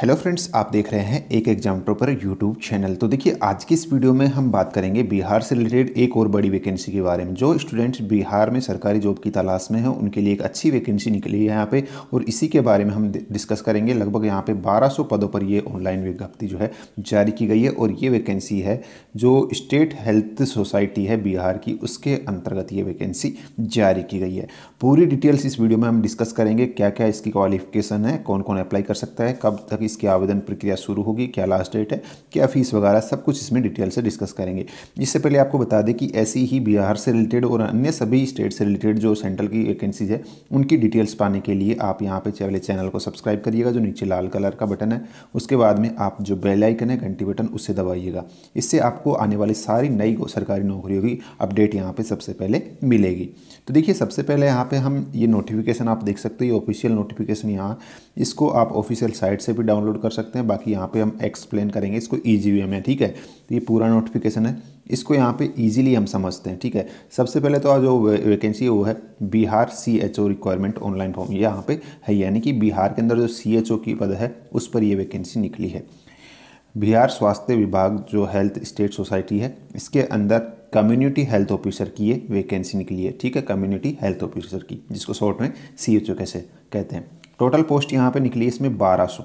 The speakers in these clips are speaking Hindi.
हेलो फ्रेंड्स आप देख रहे हैं एक एग्जाम टॉपर यूट्यूब चैनल तो देखिए आज की इस वीडियो में हम बात करेंगे बिहार से रिलेटेड एक और बड़ी वैकेंसी के बारे में जो स्टूडेंट्स बिहार में सरकारी जॉब की तलाश में हैं उनके लिए एक अच्छी वैकेंसी निकली है यहाँ पे और इसी के बारे में हम डिस्कस करेंगे लगभग यहाँ पर बारह पदों पर ये ऑनलाइन विज्ञप्ति जो है जारी की गई है और ये वैकेंसी है जो स्टेट हेल्थ सोसाइटी है बिहार की उसके अंतर्गत ये वैकेंसी जारी की गई है पूरी डिटेल्स इस वीडियो में हम डिस्कस करेंगे क्या क्या इसकी क्वालिफिकेशन है कौन कौन अप्लाई कर सकता है कब तक इसकी आवेदन प्रक्रिया शुरू होगी क्या लास्ट डेट है क्या फीस वगैरह सब कुछ इसमें डिटेल से डिस्कस करेंगे इससे पहले आपको बता दें कि ऐसी ही बिहार से रिलेटेड और अन्य सभी स्टेट से रिलेटेड जो सेंट्रल की वैकेंसीज है उनकी डिटेल्स पाने के लिए आप यहाँ पर चले चैनल को सब्सक्राइब करिएगा जो नीचे लाल कलर का बटन है उसके बाद में आप जो बेल आइकन है घंटी बटन उससे दबाइएगा इससे आपको आने वाली सारी नई सरकारी नौकरियों की अपडेट यहाँ पर सबसे पहले मिलेगी तो देखिए सबसे पहले यहाँ पे हम ये नोटिफिकेशन आप देख सकते हो ये ऑफिशियल नोटिफिकेशन यहाँ इसको आप ऑफिशियल साइट से भी डाउन डाउनलोड कर सकते हैं बाकी यहाँ पे हम एक्सप्लेन करेंगे इसको ईजी वे में ठीक है तो ये पूरा नोटिफिकेशन है इसको यहाँ पे इजीली हम समझते हैं ठीक है सबसे पहले तो जो वैकेंसी है वो है Bihar C H O requirement online form यहाँ पे है यानी कि बिहार के अंदर जो सी एच ओ की पद है उस पर ये वैकेंसी निकली है बिहार स्वास्थ्य विभाग जो हेल्थ स्टेट सोसाइटी है इसके अंदर कम्युनिटी हेल्थ ऑफिसर की ये वैकेंसी निकली है ठीक है कम्युनिटी हेल्थ ऑफिसर की जिसको शॉर्ट में सी एच ओ कैसे कहते हैं टोटल पोस्ट यहाँ पे निकली है इसमें बारह सौ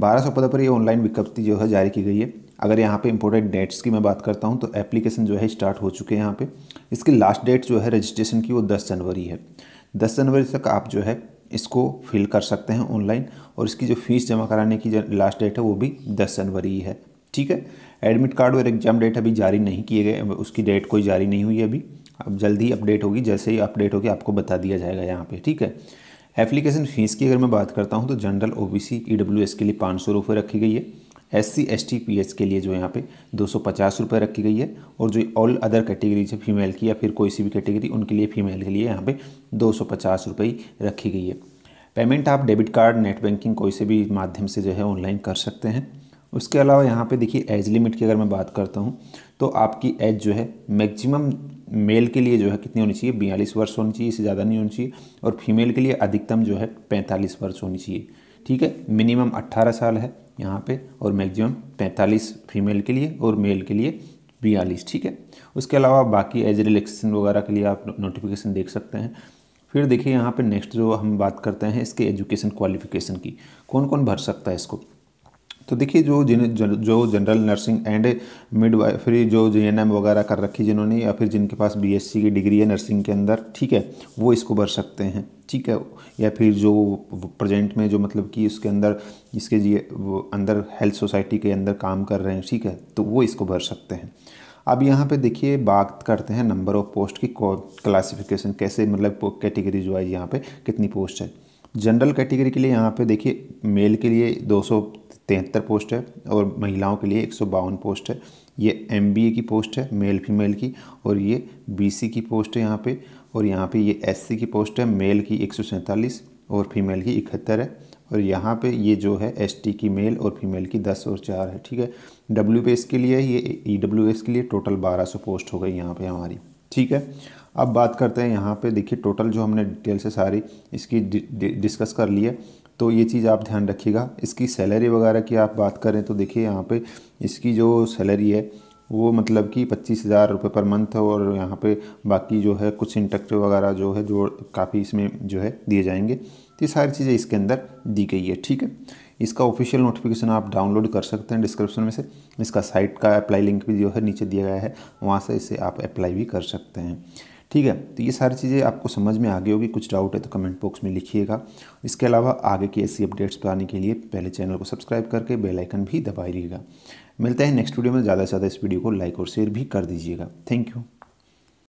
बारह सौ पदों पर ये ऑनलाइन विज्ञप्ति जो है जारी की गई है अगर यहाँ पे इम्पोर्टेंट डेट्स की मैं बात करता हूँ तो एप्लीकेशन जो है स्टार्ट हो चुके हैं यहाँ पे इसकी लास्ट डेट जो है रजिस्ट्रेशन की वो दस जनवरी है दस जनवरी तक आप जो है इसको फिल कर सकते हैं ऑनलाइन और इसकी जो फीस जमा कराने की लास्ट डेट है वो भी दस जनवरी है ठीक है एडमिट कार्ड और एग्जाम डेट अभी जारी नहीं किए गए उसकी डेट कोई जारी नहीं हुई अभी अब जल्दी अपडेट होगी जैसे ही अपडेट होगी आपको बता दिया जाएगा यहाँ पर ठीक है एप्लीकेशन फ़ीस की अगर मैं बात करता हूँ तो general O B C E S के लिए पाँच सौ रुपये रखी गई है S C S T P H के लिए जो यहाँ पे दो सौ पचास रुपये रखी गई है और जो ऑल अदर कैटेगरीज है फीमेल की या फिर कोई सी भी कैटेगरी उनके लिए फीमेल के लिए यहाँ पे दो सौ पचास रुपये रखी गई है पेमेंट आप डेबिट कार्ड नेट बैंकिंग कोई से भी माध्यम से जो है ऑनलाइन कर सकते हैं उसके अलावा यहाँ पे देखिए एज लिमिट की अगर मैं बात करता हूँ तो आपकी एज जो है मैक्सिमम मेल के लिए जो है कितनी होनी चाहिए बयालीस वर्ष होनी चाहिए इससे ज़्यादा नहीं होनी चाहिए और फीमेल के लिए अधिकतम जो है पैंतालीस वर्ष होनी चाहिए ठीक है मिनिमम अट्ठारह साल है यहाँ पर और मैक्सिमम पैंतालीस फीमेल के लिए और मेल के लिए बयालीस ठीक है उसके अलावा बाकी एज रिलेक्सेशन वगैरह के लिए आप नोटिफिकेशन देख सकते हैं फिर देखिए यहाँ पे नेक्स्ट जो हम बात करते हैं इसके एजुकेशन क्वालिफिकेशन की कौन कौन भर सकता है इसको तो देखिए जो जिन जो जनरल नर्सिंग एंड मिडवाइफरी जो जे एन वगैरह कर रखी जिन्होंने या फिर जिनके पास बीएससी की डिग्री है नर्सिंग के अंदर ठीक है वो इसको भर सकते हैं ठीक है या फिर जो प्रेजेंट में जो मतलब कि उसके अंदर इसके जी अंदर हेल्थ सोसाइटी के अंदर काम कर रहे हैं ठीक है तो वो इसको भर सकते हैं अब यहाँ पे देखिए बात करते हैं नंबर ऑफ पोस्ट की क्लासिफिकेशन कैसे मतलब कैटेगरी जो है यहाँ पे कितनी पोस्ट है जनरल कैटेगरी के लिए यहाँ पे देखिए मेल के लिए दो तिहत्तर पोस्ट है और महिलाओं के लिए एक पोस्ट है ये एम की पोस्ट है मेल फीमेल की और ये बी की पोस्ट है यहाँ पे और यहाँ पे ये एस की पोस्ट है मेल की एक और फीमेल की इकहत्तर है और यहाँ पे ये जो है एस की मेल और फीमेल की दस और चार है ठीक है डब्ल्यू के लिए ये ई e के लिए टोटल बारह पोस्ट हो गई यहाँ पर हमारी ठीक है अब बात करते हैं यहाँ पे देखिए टोटल जो हमने डिटेल से सारी इसकी डि, डि, डिस्कस कर ली है तो ये चीज़ आप ध्यान रखिएगा इसकी सैलरी वगैरह की आप बात करें तो देखिए यहाँ पे इसकी जो सैलरी है वो मतलब कि पच्चीस हज़ार रुपये पर मंथ है और यहाँ पे बाकी जो है कुछ इंटेक्टिव वगैरह जो है जो काफ़ी इसमें जो है दिए जाएंगे तो ये सारी चीज़ें इसके अंदर दी गई है ठीक है इसका ऑफिशियल नोटिफिकेशन आप डाउनलोड कर सकते हैं डिस्क्रिप्शन में से इसका साइट का अप्लाई लिंक भी जो है नीचे दिया गया है वहाँ से इसे आप अप्लाई भी कर सकते हैं ठीक है तो ये सारी चीज़ें आपको समझ में आ गई होगी कुछ डाउट है तो कमेंट बॉक्स में लिखिएगा इसके अलावा आगे की ऐसी अपडेट्स पाने के लिए पहले चैनल को सब्सक्राइब करके बेल आइकन भी दबाइएगा मिलता है नेक्स्ट वीडियो में ज़्यादा से ज़्यादा इस वीडियो को लाइक और शेयर भी कर दीजिएगा थैंक यू